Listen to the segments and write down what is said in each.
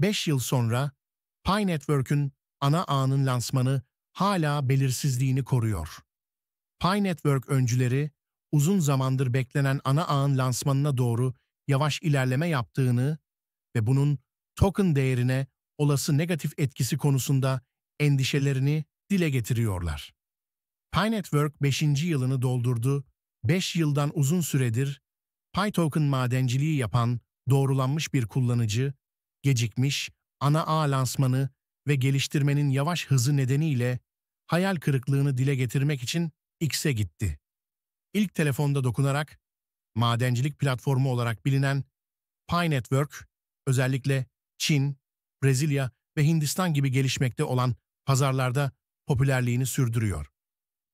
5 yıl sonra Pi Network'ün ana ağının lansmanı hala belirsizliğini koruyor. Pi Network öncüleri uzun zamandır beklenen ana ağın lansmanına doğru yavaş ilerleme yaptığını ve bunun token değerine olası negatif etkisi konusunda endişelerini dile getiriyorlar. Pi Network 5. yılını doldurdu. 5 yıldan uzun süredir Pi token madenciliği yapan doğrulanmış bir kullanıcı gecikmiş ana ağ lansmanı ve geliştirmenin yavaş hızı nedeniyle hayal kırıklığını dile getirmek için X'e gitti. İlk telefonda dokunarak, madencilik platformu olarak bilinen Pi Network, özellikle Çin, Brezilya ve Hindistan gibi gelişmekte olan pazarlarda popülerliğini sürdürüyor.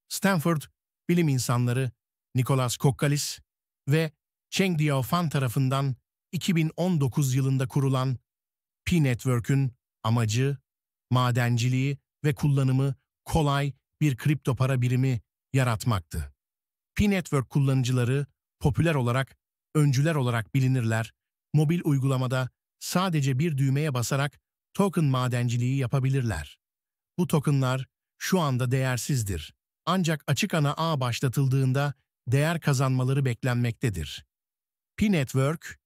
Stanford, bilim insanları Nicholas Kokkalis ve Cheng Diaofan tarafından 2019 yılında kurulan P-Network'ün amacı, madenciliği ve kullanımı kolay bir kripto para birimi yaratmaktı. P-Network kullanıcıları popüler olarak öncüler olarak bilinirler, mobil uygulamada sadece bir düğmeye basarak token madenciliği yapabilirler. Bu tokenlar şu anda değersizdir. Ancak açık ana ağ başlatıldığında değer kazanmaları beklenmektedir. P-Network,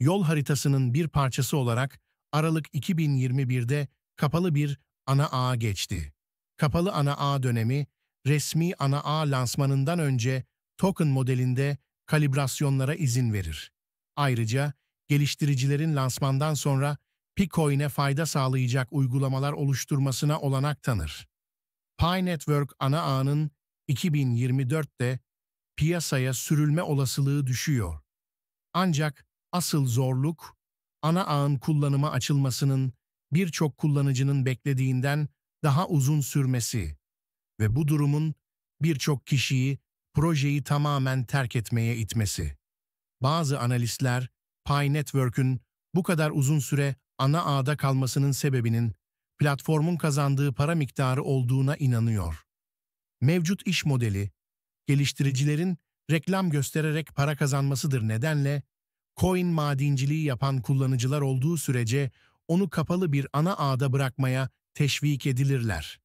yol haritasının bir parçası olarak Aralık 2021'de kapalı bir ana ağa geçti. Kapalı ana ağ dönemi, resmi ana ağ lansmanından önce token modelinde kalibrasyonlara izin verir. Ayrıca geliştiricilerin lansmandan sonra pi Picoin'e fayda sağlayacak uygulamalar oluşturmasına olanak tanır. Pi Network ana ağının 2024'te piyasaya sürülme olasılığı düşüyor. Ancak asıl zorluk ana ağın kullanıma açılmasının birçok kullanıcının beklediğinden daha uzun sürmesi ve bu durumun birçok kişiyi projeyi tamamen terk etmeye itmesi. Bazı analistler, Pi Network'ün bu kadar uzun süre ana ağda kalmasının sebebinin platformun kazandığı para miktarı olduğuna inanıyor. Mevcut iş modeli, geliştiricilerin reklam göstererek para kazanmasıdır nedenle coin madenciliği yapan kullanıcılar olduğu sürece onu kapalı bir ana ağda bırakmaya teşvik edilirler.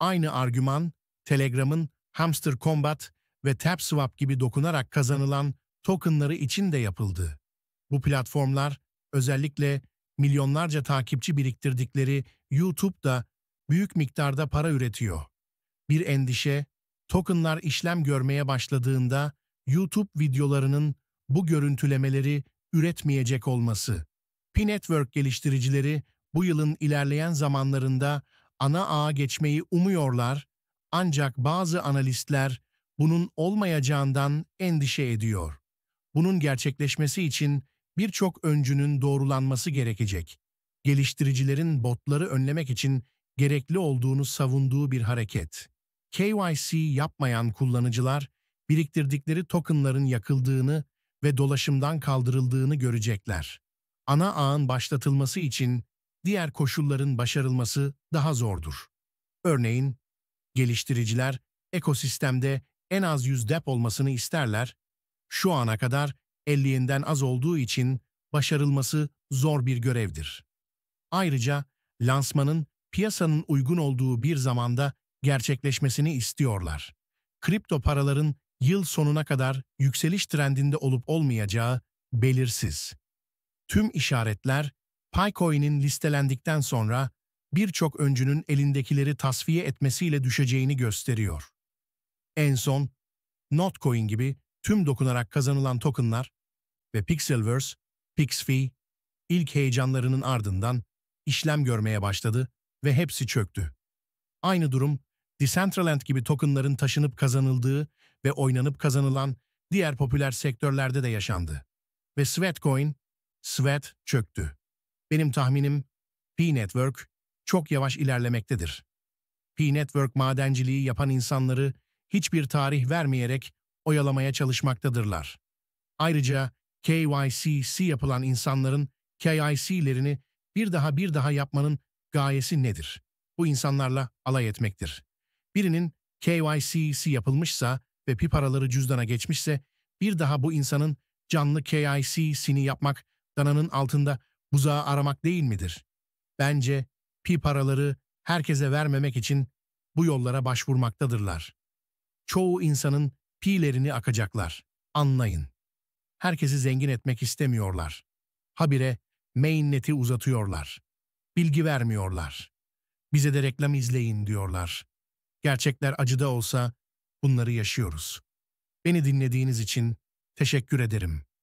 Aynı argüman, Telegram'ın Hamster Combat ve TapSwap gibi dokunarak kazanılan tokenları için de yapıldı. Bu platformlar özellikle milyonlarca takipçi biriktirdikleri YouTube'da büyük miktarda para üretiyor. Bir endişe, tokenlar işlem görmeye başladığında YouTube videolarının bu görüntülemeleri üretmeyecek olması. P-Network geliştiricileri bu yılın ilerleyen zamanlarında ana ağa geçmeyi umuyorlar ancak bazı analistler bunun olmayacağından endişe ediyor. Bunun gerçekleşmesi için birçok öncünün doğrulanması gerekecek. Geliştiricilerin botları önlemek için gerekli olduğunu savunduğu bir hareket. KYC yapmayan kullanıcılar biriktirdikleri tokenların yakıldığını ve dolaşımdan kaldırıldığını görecekler. Ana ağın başlatılması için diğer koşulların başarılması daha zordur. Örneğin, geliştiriciler ekosistemde en az 100 dep olmasını isterler, şu ana kadar 50'inden az olduğu için başarılması zor bir görevdir. Ayrıca lansmanın piyasanın uygun olduğu bir zamanda gerçekleşmesini istiyorlar. Kripto paraların yıl sonuna kadar yükseliş trendinde olup olmayacağı belirsiz. Tüm işaretler PyCoin'in listelendikten sonra birçok öncünün elindekileri tasfiye etmesiyle düşeceğini gösteriyor. En son Notcoin gibi tüm dokunarak kazanılan tokenlar ve Pixelverse, Pixfi, ilk heyecanlarının ardından işlem görmeye başladı ve hepsi çöktü. Aynı durum Decentraland gibi tokenların taşınıp kazanıldığı ve oynanıp kazanılan diğer popüler sektörlerde de yaşandı. Ve Sweatcoin, Sweat çöktü. Benim tahminim P-Network çok yavaş ilerlemektedir. P-Network madenciliği yapan insanları hiçbir tarih vermeyerek oyalamaya çalışmaktadırlar. Ayrıca KYCC yapılan insanların KIC'lerini bir daha bir daha yapmanın gayesi nedir? Bu insanlarla alay etmektir. Birinin KYCC yapılmışsa ve pi paraları cüzdana geçmişse bir daha bu insanın canlı KIC sini yapmak, dananın altında buzağı aramak değil midir? Bence pi paraları herkese vermemek için bu yollara başvurmaktadırlar. Çoğu insanın pilerini akacaklar. Anlayın. Herkesi zengin etmek istemiyorlar. Habire mainnet'i uzatıyorlar. Bilgi vermiyorlar. Bize de reklam izleyin diyorlar. Gerçekler acıda olsa bunları yaşıyoruz. Beni dinlediğiniz için teşekkür ederim.